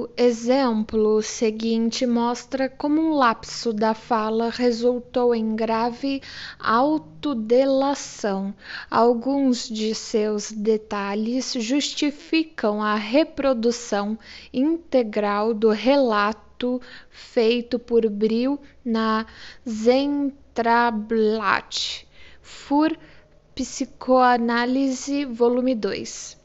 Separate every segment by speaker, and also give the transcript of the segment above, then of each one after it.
Speaker 1: O exemplo seguinte mostra como um lapso da fala resultou em grave autodelação. Alguns de seus detalhes justificam a reprodução integral do relato feito por Bril na Zentrablatt, Fur Psicoanálise, volume 2.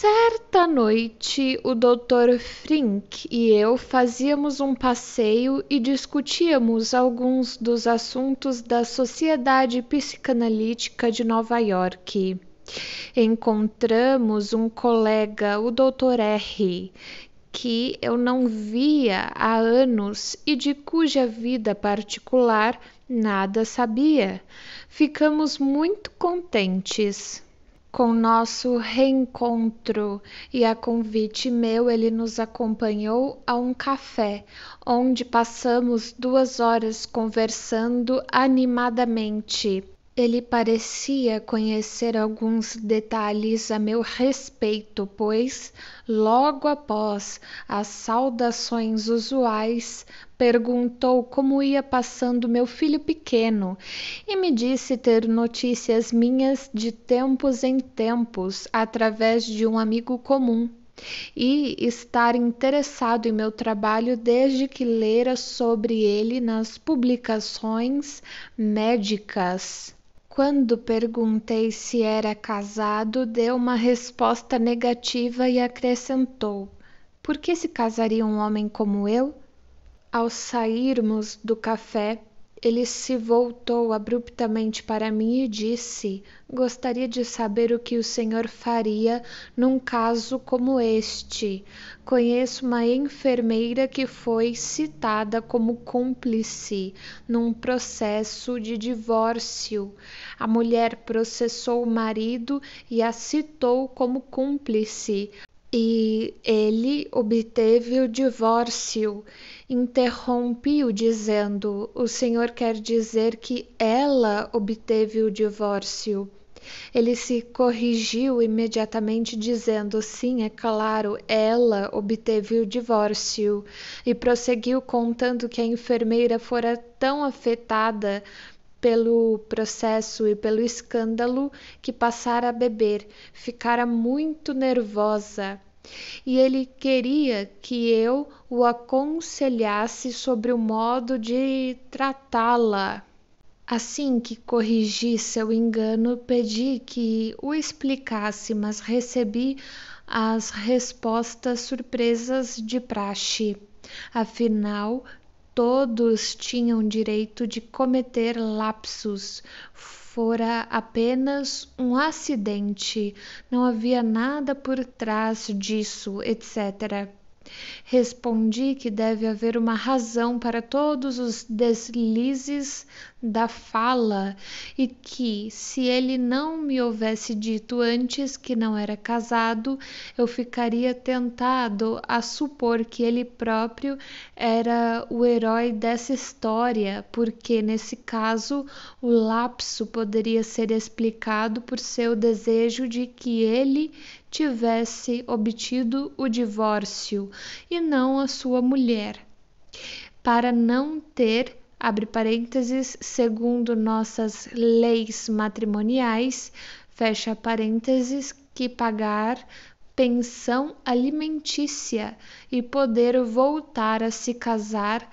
Speaker 1: Certa noite, o Dr. Frink e eu fazíamos um passeio e discutíamos alguns dos assuntos da Sociedade Psicanalítica de Nova York. Encontramos um colega, o Dr. R., que eu não via há anos e de cuja vida particular nada sabia. Ficamos muito contentes com nosso reencontro e a convite meu ele nos acompanhou a um café, onde passamos duas horas conversando animadamente. Ele parecia conhecer alguns detalhes a meu respeito, pois, logo após as saudações usuais, perguntou como ia passando meu filho pequeno e me disse ter notícias minhas de tempos em tempos através de um amigo comum e estar interessado em meu trabalho desde que lera sobre ele nas publicações médicas. Quando perguntei se era casado, deu uma resposta negativa e acrescentou: Por que se casaria um homem como eu? Ao sairmos do café, ele se voltou abruptamente para mim e disse: Gostaria de saber o que o senhor faria num caso como este. Conheço uma enfermeira que foi citada como cúmplice num processo de divórcio. A mulher processou o marido e a citou como cúmplice, e ele obteve o divórcio. Interrompi-o dizendo: O senhor quer dizer que ela obteve o divórcio. Ele se corrigiu imediatamente, dizendo: Sim, é claro, ela obteve o divórcio. E prosseguiu contando que a enfermeira fora tão afetada pelo processo e pelo escândalo que passara a beber, ficara muito nervosa. E ele queria que eu o aconselhasse sobre o modo de tratá-la. Assim que corrigi seu engano, pedi que o explicasse, mas recebi as respostas surpresas de praxe. Afinal, todos tinham direito de cometer lapsos. Fora apenas um acidente, não havia nada por trás disso, etc. Respondi que deve haver uma razão para todos os deslizes da fala, e que, se ele não me houvesse dito antes que não era casado, eu ficaria tentado a supor que ele próprio era o herói dessa história, porque, nesse caso, o lapso poderia ser explicado por seu desejo de que ele tivesse obtido o divórcio e não a sua mulher. Para não ter abre parênteses, segundo nossas leis matrimoniais, fecha parênteses, que pagar pensão alimentícia e poder voltar a se casar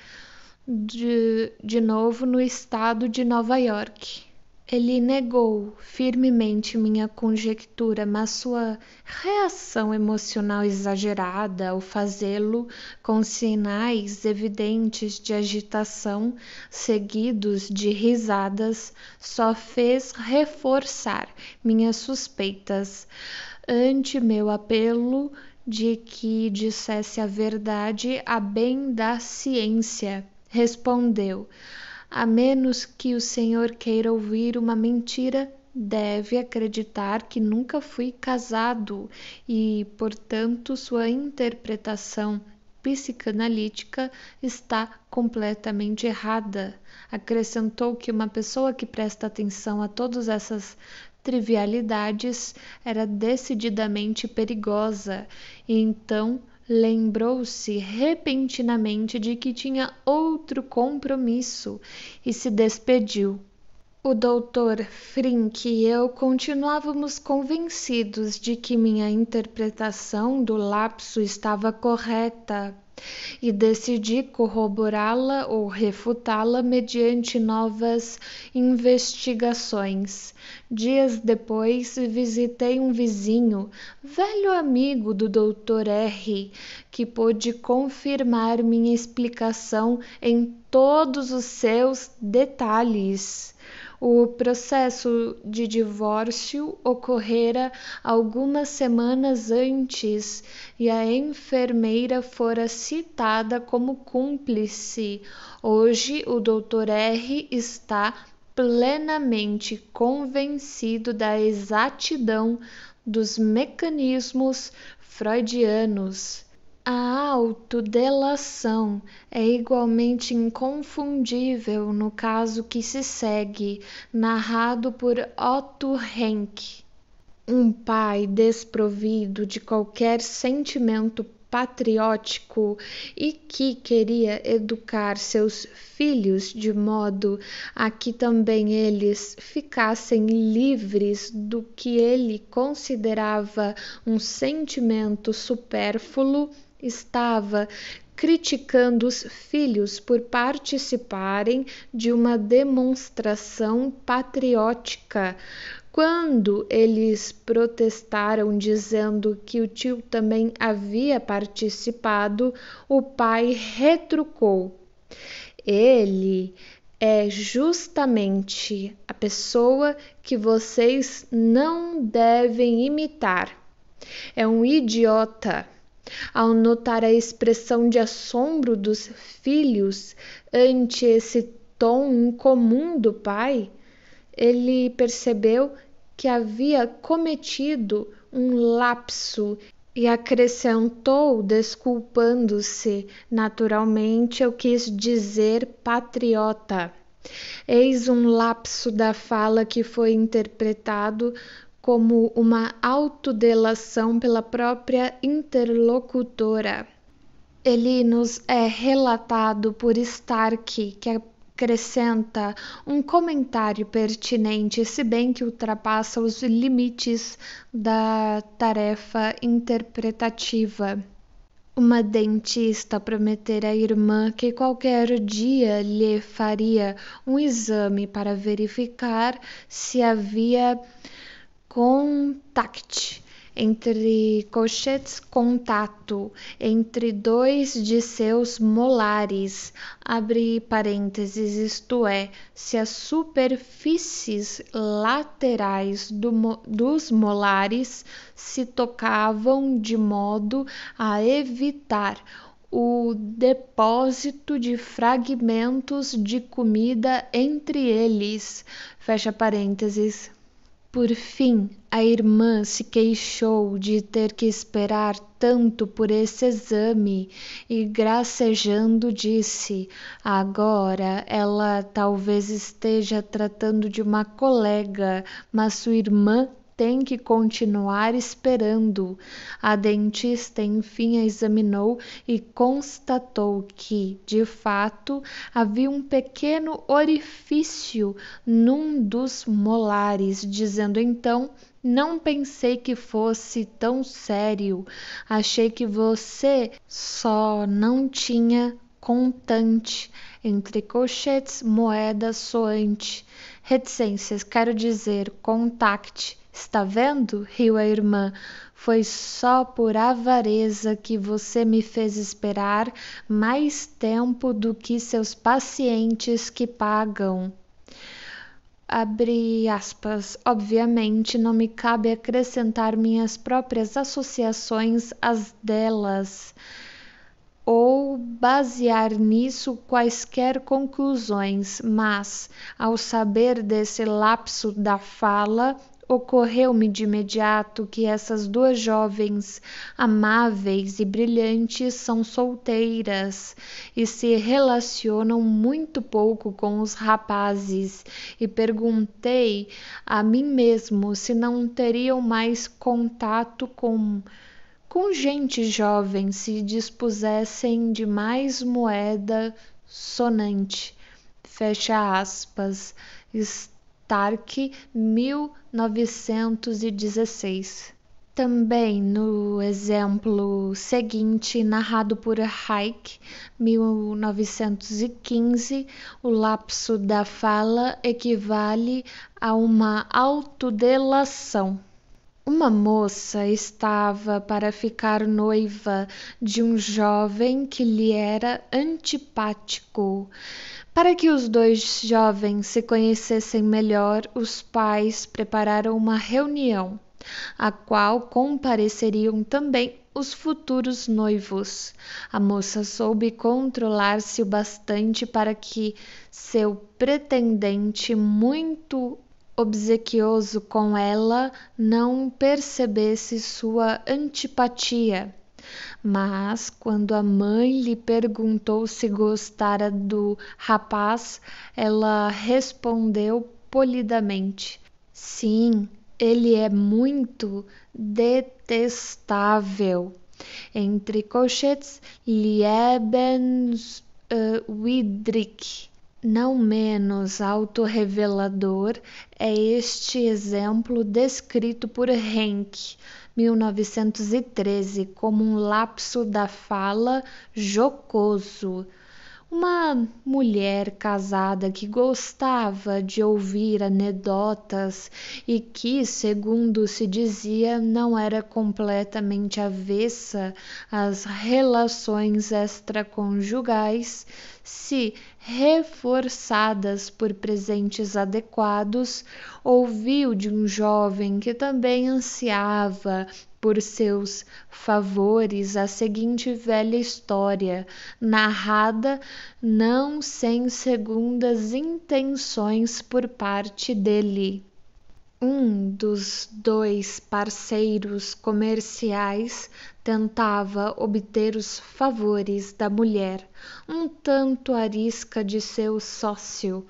Speaker 1: de, de novo no estado de Nova York ele negou firmemente minha conjectura, mas sua reação emocional exagerada ao fazê-lo, com sinais evidentes de agitação, seguidos de risadas, só fez reforçar minhas suspeitas. Ante meu apelo de que dissesse a verdade a bem da ciência, respondeu a menos que o senhor queira ouvir uma mentira, deve acreditar que nunca fui casado e, portanto, sua interpretação psicanalítica está completamente errada. Acrescentou que uma pessoa que presta atenção a todas essas trivialidades era decididamente perigosa e então Lembrou-se repentinamente de que tinha outro compromisso e se despediu. O doutor Frink e eu continuávamos convencidos de que minha interpretação do lapso estava correta, e decidi corroborá-la ou refutá-la mediante novas investigações. Dias depois, visitei um vizinho, velho amigo do Dr. R, que pôde confirmar minha explicação em todos os seus detalhes o processo de divórcio ocorrera algumas semanas antes e a enfermeira fora citada como cúmplice. Hoje, o Dr. R está plenamente convencido da exatidão dos mecanismos freudianos a autodelação é igualmente inconfundível no caso que se segue, narrado por Otto Rank. Um pai desprovido de qualquer sentimento patriótico e que queria educar seus filhos de modo a que também eles ficassem livres do que ele considerava um sentimento supérfluo estava criticando os filhos por participarem de uma demonstração patriótica. Quando eles protestaram dizendo que o tio também havia participado, o pai retrucou. Ele é justamente a pessoa que vocês não devem imitar. É um idiota. Ao notar a expressão de assombro dos filhos ante esse tom incomum do pai, ele percebeu que havia cometido um lapso e acrescentou, desculpando-se: Naturalmente, eu quis dizer patriota. Eis um lapso da fala que foi interpretado como uma autodelação pela própria interlocutora. Ele nos é relatado por Stark, que acrescenta um comentário pertinente, se bem que ultrapassa os limites da tarefa interpretativa. Uma dentista prometeu à irmã que qualquer dia lhe faria um exame para verificar se havia contact, entre colchetes contato, entre dois de seus molares, abre parênteses, isto é, se as superfícies laterais do, dos molares se tocavam de modo a evitar o depósito de fragmentos de comida entre eles, fecha parênteses. Por fim, a irmã se queixou de ter que esperar tanto por esse exame e, gracejando, disse: Agora ela talvez esteja tratando de uma colega, mas sua irmã tem que continuar esperando. A dentista enfim a examinou e constatou que, de fato, havia um pequeno orifício num dos molares, dizendo então não pensei que fosse tão sério. Achei que você só não tinha contante entre colchetes, moeda soante. Reticências, quero dizer, contacte Está vendo? riu a irmã. Foi só por avareza que você me fez esperar mais tempo do que seus pacientes que pagam abre aspas, obviamente não me cabe acrescentar minhas próprias associações às delas ou basear nisso quaisquer conclusões, mas ao saber desse lapso da fala, Ocorreu-me de imediato que essas duas jovens, amáveis e brilhantes, são solteiras e se relacionam muito pouco com os rapazes, e perguntei a mim mesmo se não teriam mais contato com com gente jovem se dispusessem de mais moeda sonante. Fecha aspas. Tarque, 1916. Também no exemplo seguinte, narrado por Hayek, 1915, o lapso da fala equivale a uma autodelação. Uma moça estava para ficar noiva de um jovem que lhe era antipático para que os dois jovens se conhecessem melhor, os pais prepararam uma reunião, a qual compareceriam também os futuros noivos. A moça soube controlar-se o bastante para que seu pretendente, muito obsequioso com ela, não percebesse sua antipatia. Mas quando a mãe lhe perguntou se gostara do rapaz, ela respondeu polidamente: Sim, ele é muito detestável. Entre colchetes, Liebens uh, Não menos autorrevelador é este exemplo descrito por Henke 1913 como um lapso da fala jocoso. Uma mulher casada que gostava de ouvir anedotas e que, segundo se dizia, não era completamente avessa às relações extraconjugais, se reforçadas por presentes adequados, ouviu de um jovem que também ansiava por seus favores a seguinte velha história, narrada não sem segundas intenções por parte dele. Um dos dois parceiros comerciais tentava obter os favores da mulher, um tanto arisca de seu sócio.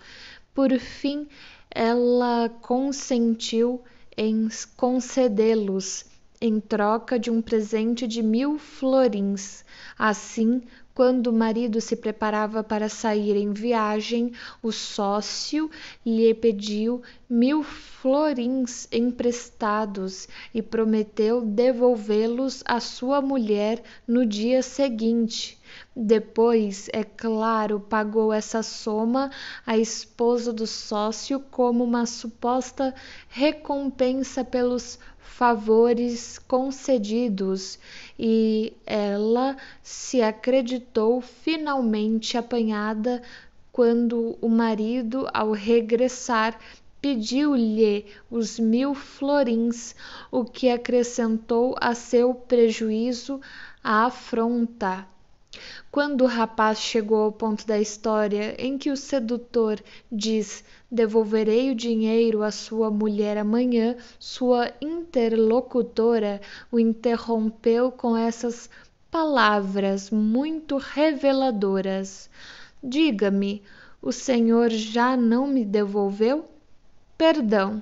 Speaker 1: Por fim, ela consentiu em concedê-los em troca de um presente de mil florins. Assim quando o marido se preparava para sair em viagem, o sócio lhe pediu mil florins emprestados e prometeu devolvê-los à sua mulher no dia seguinte. Depois, é claro, pagou essa soma à esposa do sócio como uma suposta recompensa pelos favores concedidos e ela se acreditou finalmente apanhada quando o marido, ao regressar, pediu-lhe os mil florins, o que acrescentou a seu prejuízo a afronta quando o rapaz chegou ao ponto da história em que o sedutor diz: Devolverei o dinheiro à sua mulher amanhã, sua interlocutora o interrompeu com essas palavras muito reveladoras: Diga-me, o senhor já não me devolveu? Perdão,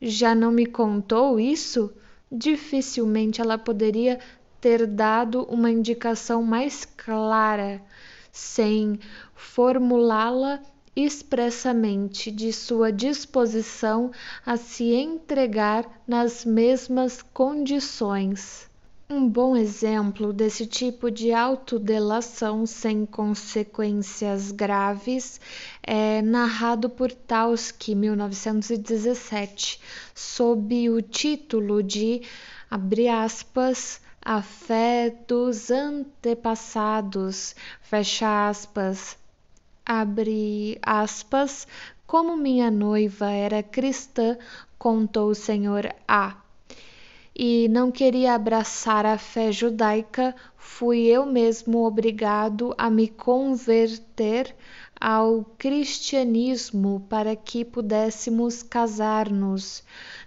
Speaker 1: já não me contou isso? Dificilmente ela poderia ter dado uma indicação mais clara, sem formulá-la expressamente de sua disposição a se entregar nas mesmas condições. Um bom exemplo desse tipo de autodelação sem consequências graves é narrado por Tauski, 1917, sob o título de, abre aspas, a fé dos antepassados, fecha aspas. Abre aspas, como minha noiva era cristã, contou o senhor A. E não queria abraçar a fé judaica, fui eu mesmo obrigado a me converter ao cristianismo para que pudéssemos casar-nos.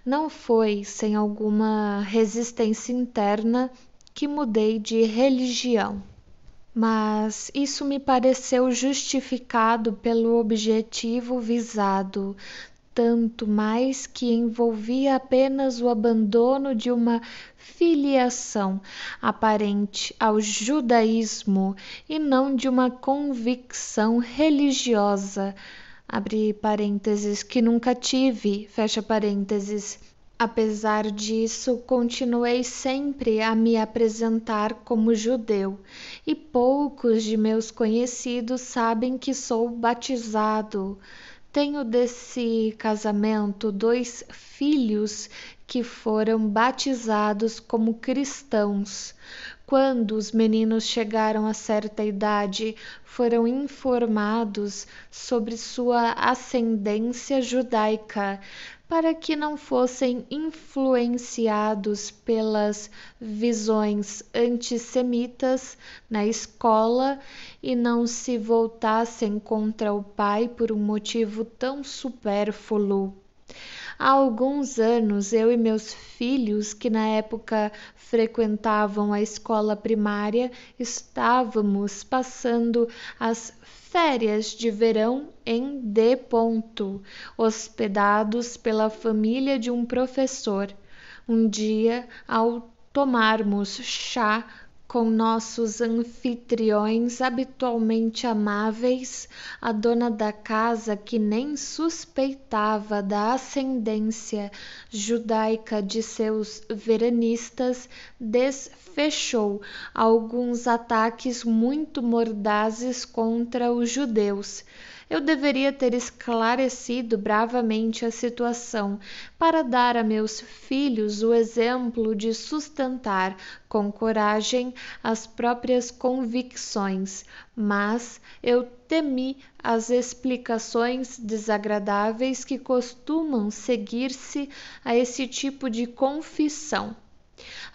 Speaker 1: Não foi sem alguma resistência interna que mudei de religião. Mas isso me pareceu justificado pelo objetivo visado, tanto mais que envolvia apenas o abandono de uma filiação aparente ao judaísmo e não de uma convicção religiosa. Abre parênteses, que nunca tive, fecha parênteses. Apesar disso, continuei sempre a me apresentar como judeu, e poucos de meus conhecidos sabem que sou batizado. Tenho desse casamento dois filhos que foram batizados como cristãos. Quando os meninos chegaram a certa idade, foram informados sobre sua ascendência judaica para que não fossem influenciados pelas visões antissemitas na escola e não se voltassem contra o pai por um motivo tão supérfluo Há alguns anos, eu e meus filhos, que na época frequentavam a escola primária, estávamos passando as férias de verão em D. Ponto, hospedados pela família de um professor. Um dia, ao tomarmos chá com nossos anfitriões habitualmente amáveis, a dona da casa, que nem suspeitava da ascendência judaica de seus veranistas, desfechou alguns ataques muito mordazes contra os judeus eu deveria ter esclarecido bravamente a situação para dar a meus filhos o exemplo de sustentar com coragem as próprias convicções, mas eu temi as explicações desagradáveis que costumam seguir-se a esse tipo de confissão.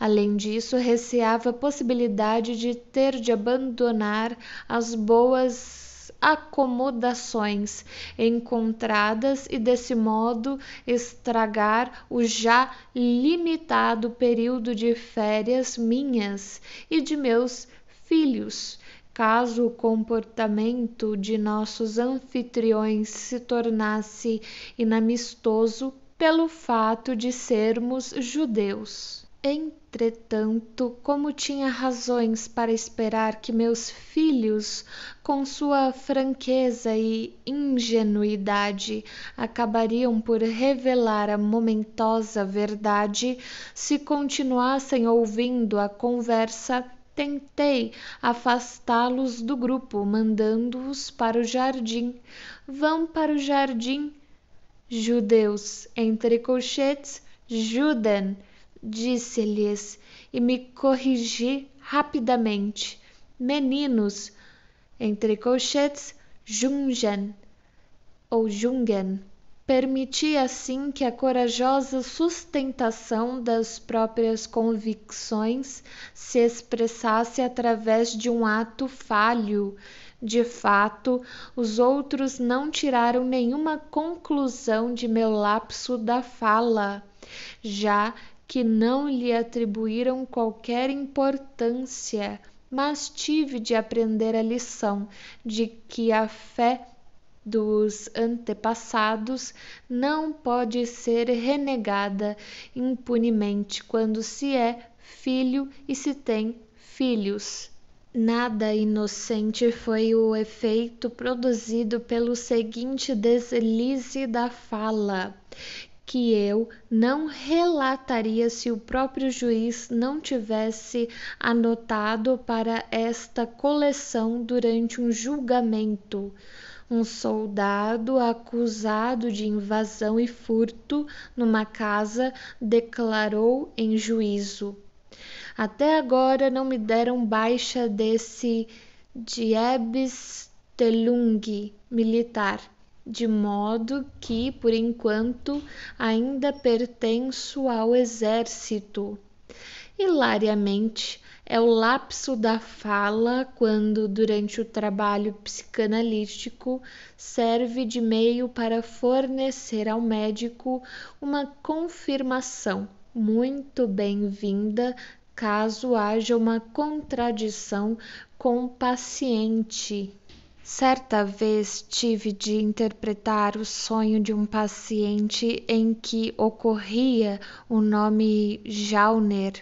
Speaker 1: Além disso, receava a possibilidade de ter de abandonar as boas acomodações encontradas e, desse modo, estragar o já limitado período de férias minhas e de meus filhos. Caso o comportamento de nossos anfitriões se tornasse inamistoso pelo fato de sermos judeus. Entretanto, como tinha razões para esperar que meus filhos, com sua franqueza e ingenuidade, acabariam por revelar a momentosa verdade, se continuassem ouvindo a conversa, tentei afastá-los do grupo, mandando-os para o jardim. Vão para o jardim. Judeus, entre colchetes, Juden disse-lhes e me corrigi rapidamente. Meninos, entre colchetes, Jungen ou Jungen, Permiti assim que a corajosa sustentação das próprias convicções se expressasse através de um ato falho. De fato, os outros não tiraram nenhuma conclusão de meu lapso da fala. Já que não lhe atribuíram qualquer importância, mas tive de aprender a lição de que a fé dos antepassados não pode ser renegada impunemente quando se é filho e se tem filhos. Nada inocente foi o efeito produzido pelo seguinte deslize da fala, que eu não relataria se o próprio juiz não tivesse anotado para esta coleção durante um julgamento. Um soldado acusado de invasão e furto numa casa declarou em juízo: Até agora não me deram baixa desse Diebstelung militar de modo que, por enquanto, ainda pertenço ao exército. Hilariamente, é o lapso da fala quando, durante o trabalho psicanalítico, serve de meio para fornecer ao médico uma confirmação muito bem-vinda caso haja uma contradição com o paciente Certa vez tive de interpretar o sonho de um paciente em que ocorria o nome Jauner.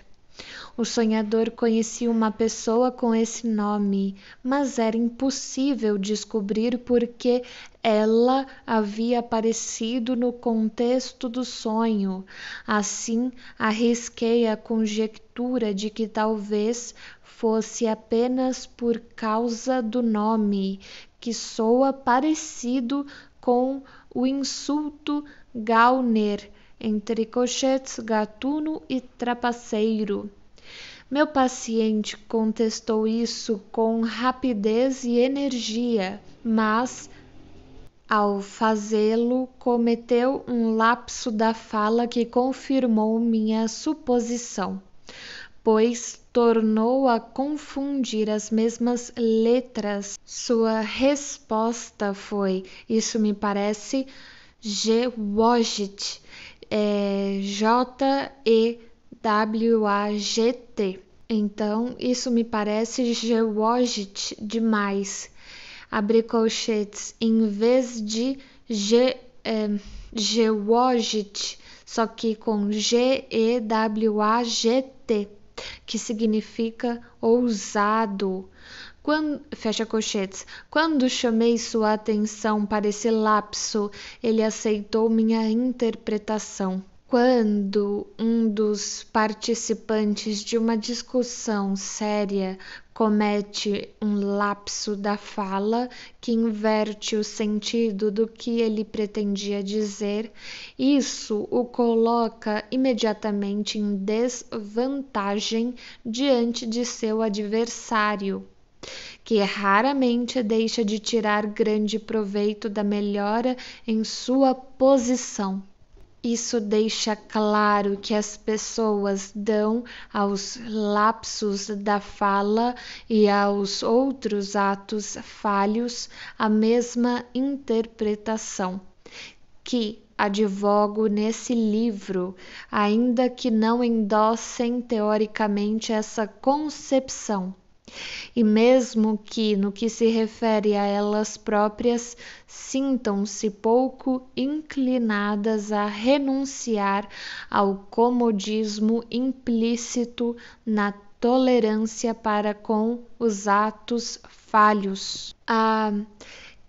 Speaker 1: O sonhador conhecia uma pessoa com esse nome, mas era impossível descobrir porque ela havia aparecido no contexto do sonho. Assim, arrisquei a conjectura de que talvez fosse apenas por causa do nome, que soa parecido com o insulto gauner, entre cochetes, gatuno e trapaceiro. Meu paciente contestou isso com rapidez e energia, mas ao fazê-lo, cometeu um lapso da fala que confirmou minha suposição pois tornou a confundir as mesmas letras. Sua resposta foi: Isso me parece Gewagt, é, J-E-W-A-G-T. Então, isso me parece T demais. abri colchetes, em vez de Ge, é, Gewagt, só que com G-E-W-A-G-T que significa ousado. Quando, fecha cochetes. Quando chamei sua atenção para esse lapso, ele aceitou minha interpretação. Quando um dos participantes de uma discussão séria comete um lapso da fala que inverte o sentido do que ele pretendia dizer, isso o coloca imediatamente em desvantagem diante de seu adversário que raramente deixa de tirar grande proveito da melhora em sua posição. Isso deixa claro que as pessoas dão aos lapsos da fala e aos outros atos falhos a mesma interpretação que advogo nesse livro, ainda que não endossem teoricamente essa concepção. E mesmo que, no que se refere a elas próprias, sintam-se pouco inclinadas a renunciar ao comodismo implícito na tolerância para com os atos falhos. Ah,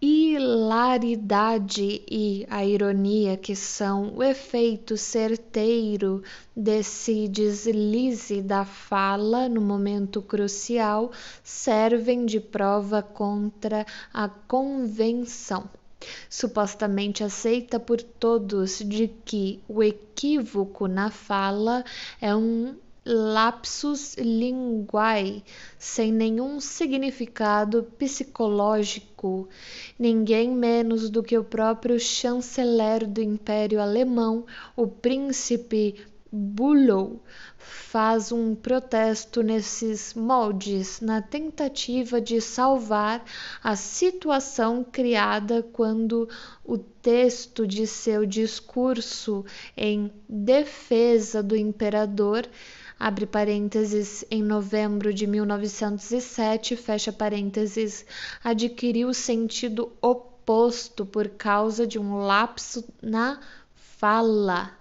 Speaker 1: hilaridade e a ironia que são o efeito certeiro desse deslize da fala no momento crucial servem de prova contra a convenção supostamente aceita por todos de que o equívoco na fala é um lapsus linguae, sem nenhum significado psicológico. Ninguém menos do que o próprio chanceler do Império Alemão, o príncipe Bülow faz um protesto nesses moldes, na tentativa de salvar a situação criada quando o texto de seu discurso em defesa do imperador abre parênteses, em novembro de 1907, fecha parênteses, adquiriu sentido oposto por causa de um lapso na fala.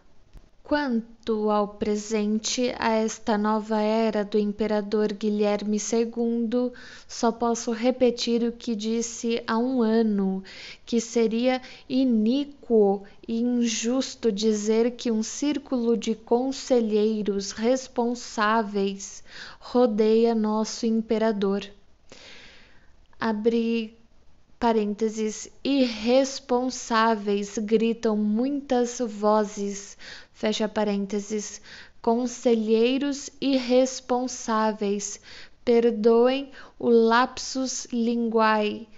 Speaker 1: Quanto ao presente, a esta nova era do imperador Guilherme II, só posso repetir o que disse há um ano, que seria iníquo e injusto dizer que um círculo de conselheiros responsáveis rodeia nosso imperador. Abre parênteses irresponsáveis gritam muitas vozes fecha parênteses, conselheiros irresponsáveis, perdoem o lapsus linguae,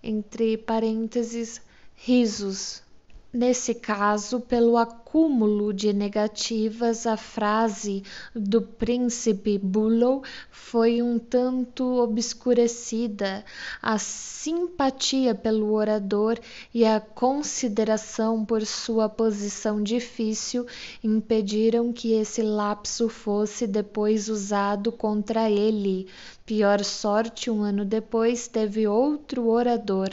Speaker 1: entre parênteses, risos. Nesse caso, pelo acordo cúmulo de negativas, a frase do príncipe Bulow foi um tanto obscurecida. A simpatia pelo orador e a consideração por sua posição difícil impediram que esse lapso fosse depois usado contra ele. Pior sorte, um ano depois, teve outro orador.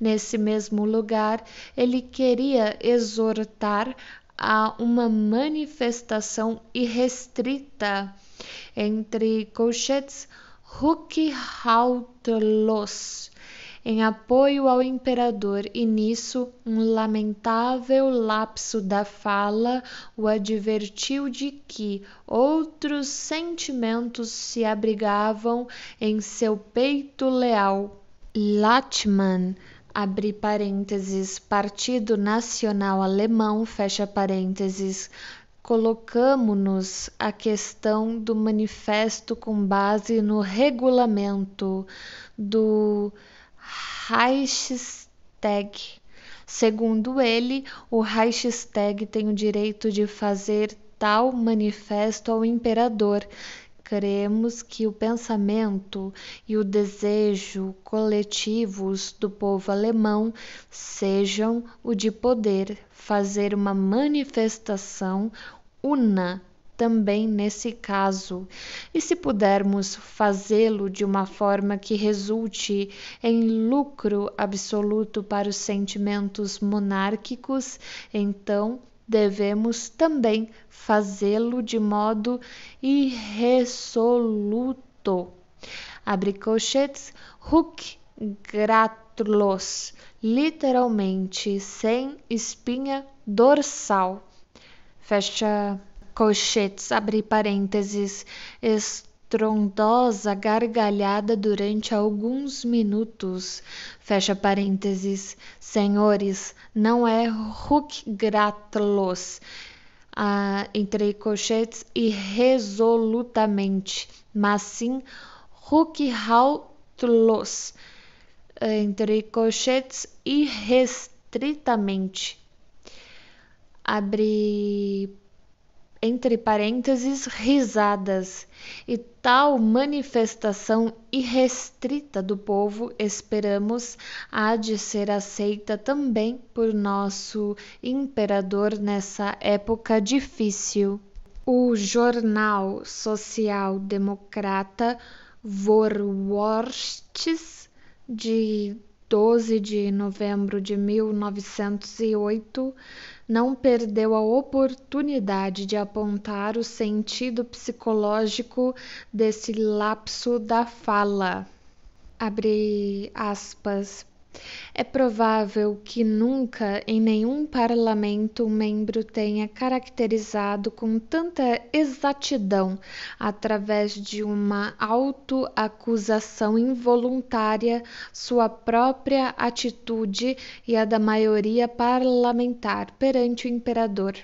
Speaker 1: Nesse mesmo lugar, ele queria exortar a uma manifestação irrestrita entre colchetes Huckhautelos em apoio ao imperador e nisso um lamentável lapso da fala o advertiu de que outros sentimentos se abrigavam em seu peito leal. Latman abre parênteses, Partido Nacional Alemão, fecha parênteses, colocamos-nos a questão do manifesto com base no regulamento do Reichstag. Segundo ele, o Reichstag tem o direito de fazer tal manifesto ao imperador, cremos que o pensamento e o desejo coletivos do povo alemão sejam o de poder fazer uma manifestação una também nesse caso, e se pudermos fazê-lo de uma forma que resulte em lucro absoluto para os sentimentos monárquicos, então devemos também fazê-lo de modo irresoluto. Abre colchetes, huc gratlos, literalmente sem espinha dorsal. Fecha colchetes, abre parênteses, est trondosa gargalhada durante alguns minutos. Fecha parênteses. Senhores, não é Huckgratlos. Ah, entre colchetes e resolutamente, mas sim Huckhautlos. entrei colchetes e restritamente. Abre entre parênteses, risadas, e tal manifestação irrestrita do povo, esperamos, há de ser aceita também por nosso imperador nessa época difícil. O jornal social-democrata Vorworsts, de 12 de novembro de 1908, não perdeu a oportunidade de apontar o sentido psicológico desse lapso da fala. Abre aspas é provável que nunca em nenhum parlamento membro tenha caracterizado com tanta exatidão, através de uma autoacusação involuntária, sua própria atitude e a da maioria parlamentar perante o imperador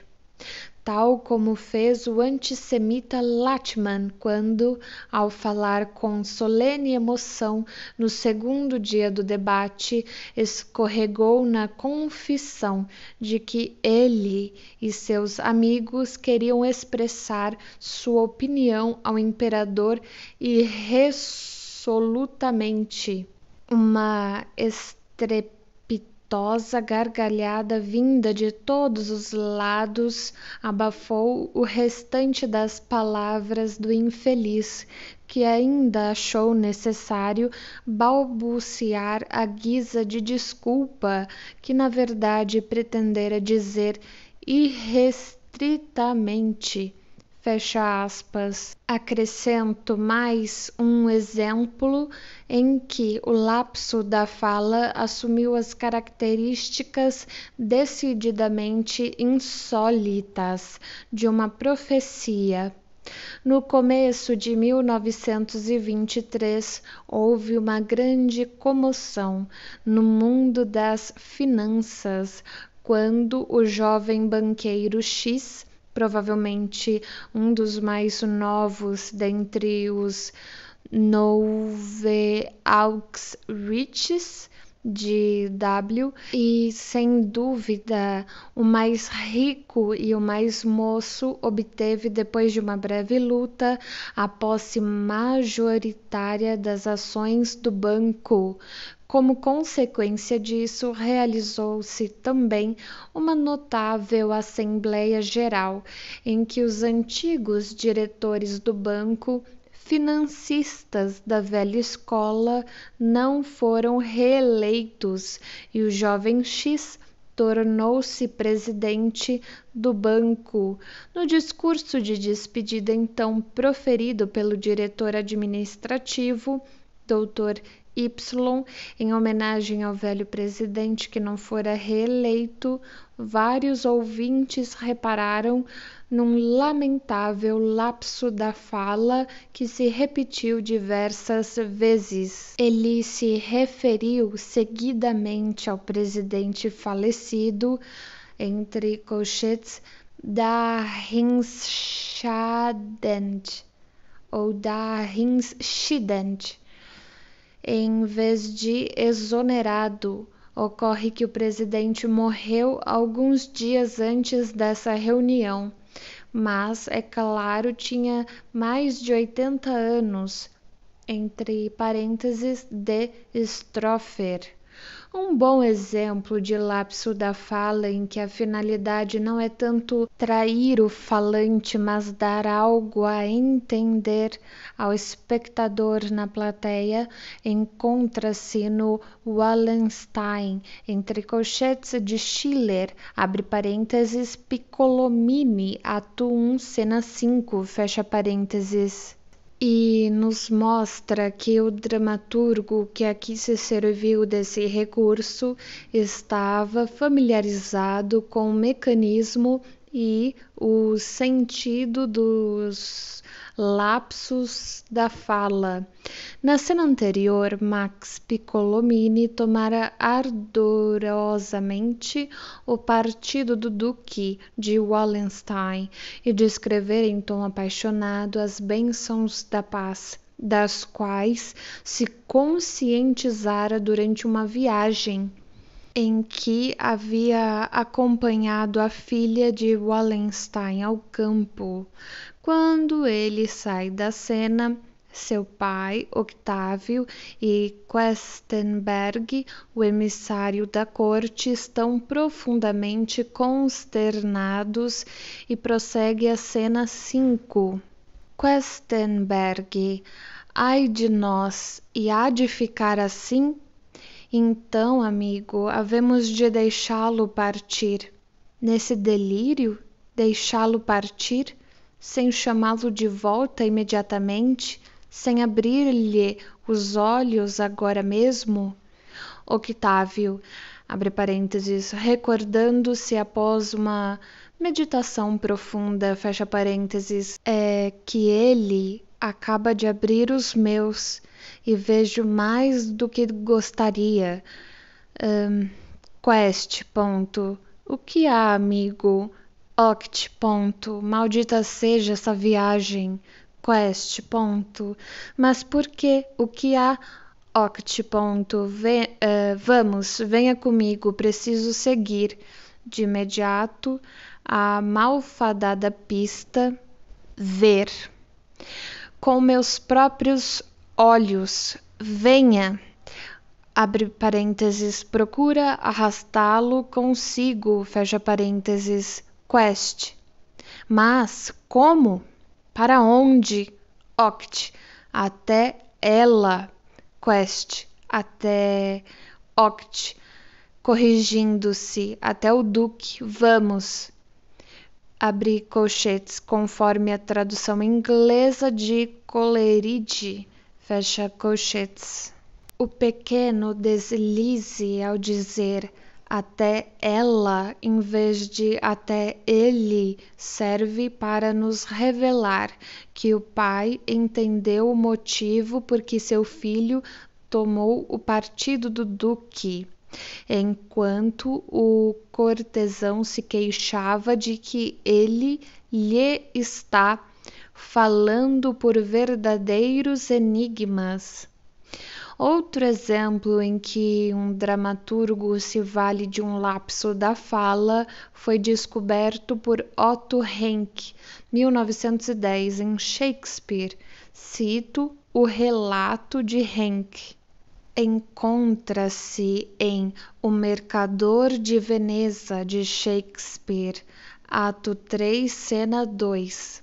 Speaker 1: tal como fez o antissemita Latman quando, ao falar com solene emoção no segundo dia do debate, escorregou na confissão de que ele e seus amigos queriam expressar sua opinião ao imperador e resolutamente Uma estrepitosa aftosa gargalhada vinda de todos os lados abafou o restante das palavras do infeliz, que ainda achou necessário balbuciar a guisa de desculpa, que na verdade pretendera dizer irrestritamente fecha aspas. Acrescento mais um exemplo em que o lapso da fala assumiu as características decididamente insólitas de uma profecia. No começo de 1923, houve uma grande comoção no mundo das finanças quando o jovem banqueiro X provavelmente um dos mais novos dentre os Nove Aux Riches de W e sem dúvida o mais rico e o mais moço obteve depois de uma breve luta a posse majoritária das ações do banco como consequência disso, realizou-se também uma notável Assembleia Geral, em que os antigos diretores do banco, financistas da velha escola, não foram reeleitos e o jovem X tornou-se presidente do banco. No discurso de despedida, então proferido pelo diretor administrativo, doutor Y, em homenagem ao velho presidente que não fora reeleito, vários ouvintes repararam num lamentável lapso da fala que se repetiu diversas vezes. Ele se referiu seguidamente ao presidente falecido, entre colchetes, da Rinschaden ou da Rinsschident em vez de exonerado. Ocorre que o presidente morreu alguns dias antes dessa reunião, mas, é claro, tinha mais de 80 anos. Entre parênteses, de Strofer um bom exemplo de lapso da fala em que a finalidade não é tanto trair o falante, mas dar algo a entender ao espectador na plateia, encontra-se no Wallenstein, entre colchetes de Schiller, abre parênteses, Piccolomini, ato 1, cena 5, fecha parênteses e nos mostra que o dramaturgo que aqui se serviu desse recurso estava familiarizado com o mecanismo e o sentido dos lapsos da fala. Na cena anterior, Max Piccolomini tomara ardorosamente o partido do Duque de Wallenstein e descrever em tom apaixonado as bênçãos da paz das quais se conscientizara durante uma viagem em que havia acompanhado a filha de Wallenstein ao campo. Quando ele sai da cena, seu pai, Octávio, e Questenberg, o emissário da corte, estão profundamente consternados e prossegue a cena 5. Questenberg, ai de nós, e há de ficar assim então, amigo, havemos de deixá-lo partir. Nesse delírio, deixá-lo partir, sem chamá-lo de volta imediatamente, sem abrir-lhe os olhos agora mesmo? Octávio, abre parênteses, recordando-se após uma meditação profunda, fecha parênteses, é que ele, acaba de abrir os meus e vejo mais do que gostaria. Um, quest. Ponto. O que há, amigo? Oct. Ponto. Maldita seja essa viagem. Quest. Ponto. Mas por que? O que há? Oct. Ponto. uh, vamos, venha comigo, preciso seguir. De imediato, a malfadada pista. Ver com meus próprios olhos. Venha. Abre parênteses, procura arrastá-lo consigo, fecha parênteses, quest. Mas como? Para onde? Oct. Até ela. Quest. Até Oct. Corrigindo-se. Até o Duque. Vamos abrir colchetes conforme a tradução inglesa de coleride, fecha colchetes. O pequeno deslize ao dizer até ela em vez de até ele serve para nos revelar que o pai entendeu o motivo por que seu filho tomou o partido do duque enquanto o cortesão se queixava de que ele lhe está falando por verdadeiros enigmas. Outro exemplo em que um dramaturgo se vale de um lapso da fala foi descoberto por Otto Henck, 1910, em Shakespeare. Cito o relato de Henck encontra-se em O Mercador de Veneza de Shakespeare, ato 3, cena 2.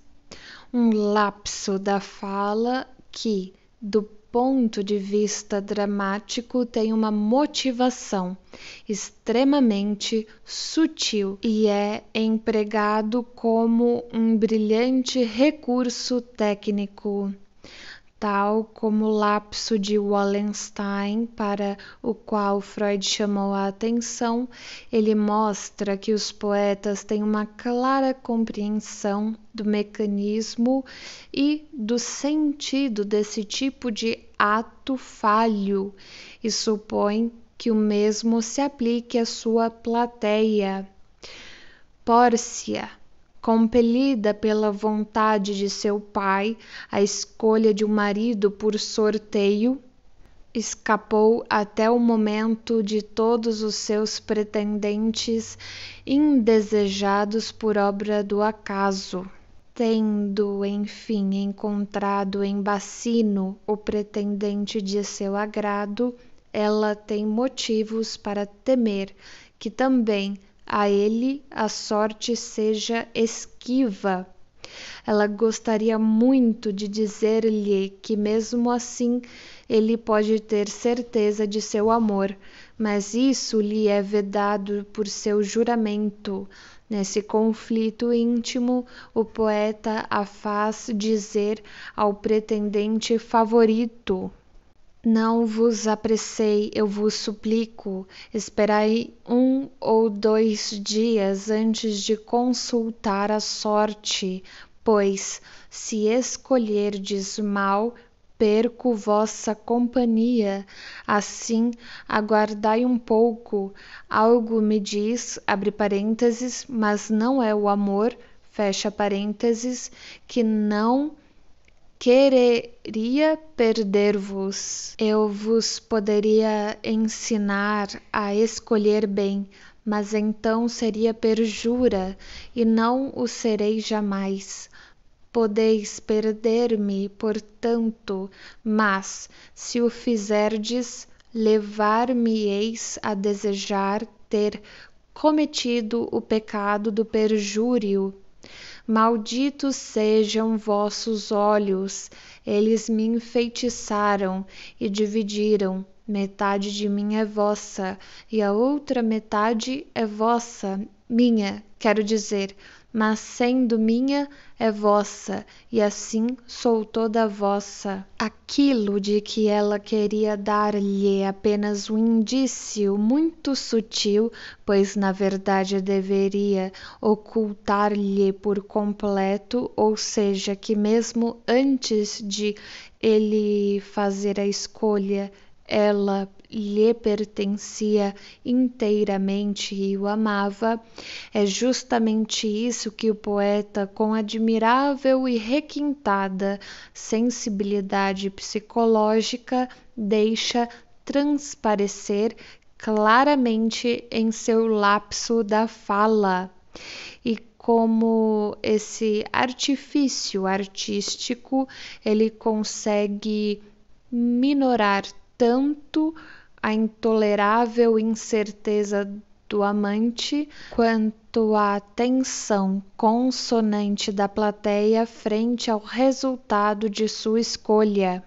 Speaker 1: Um lapso da fala que, do ponto de vista dramático, tem uma motivação extremamente sutil e é empregado como um brilhante recurso técnico tal como o lapso de Wallenstein, para o qual Freud chamou a atenção, ele mostra que os poetas têm uma clara compreensão do mecanismo e do sentido desse tipo de ato falho e supõe que o mesmo se aplique à sua plateia. Pórcia compelida pela vontade de seu pai à escolha de um marido por sorteio, escapou até o momento de todos os seus pretendentes indesejados por obra do acaso, tendo enfim encontrado em Bacino o pretendente de seu agrado, ela tem motivos para temer que também a ele a sorte seja esquiva. Ela gostaria muito de dizer-lhe que, mesmo assim, ele pode ter certeza de seu amor, mas isso lhe é vedado por seu juramento. Nesse conflito íntimo, o poeta a faz dizer ao pretendente favorito: não vos apressei, eu vos suplico, esperai um ou dois dias antes de consultar a sorte, pois, se escolherdes mal, perco vossa companhia. Assim, aguardai um pouco. Algo me diz, abre parênteses, mas não é o amor, fecha parênteses, que não quereria perder-vos. Eu vos poderia ensinar a escolher bem, mas então seria perjura, e não o serei jamais. Podeis perder-me, portanto, mas, se o fizerdes, levar-me-eis a desejar ter cometido o pecado do perjúrio Malditos sejam vossos olhos, eles me enfeitiçaram e dividiram. Metade de mim é vossa, e a outra metade é vossa, minha, quero dizer, mas sendo minha é vossa, e assim sou toda vossa. Aquilo de que ela queria dar-lhe apenas um indício muito sutil, pois na verdade deveria ocultar-lhe por completo, ou seja, que mesmo antes de ele fazer a escolha, ela lhe pertencia inteiramente e o amava, é justamente isso que o poeta, com admirável e requintada sensibilidade psicológica, deixa transparecer claramente em seu lapso da fala. E como esse artifício artístico, ele consegue minorar tanto a intolerável incerteza do amante quanto à tensão consonante da plateia frente ao resultado de sua escolha.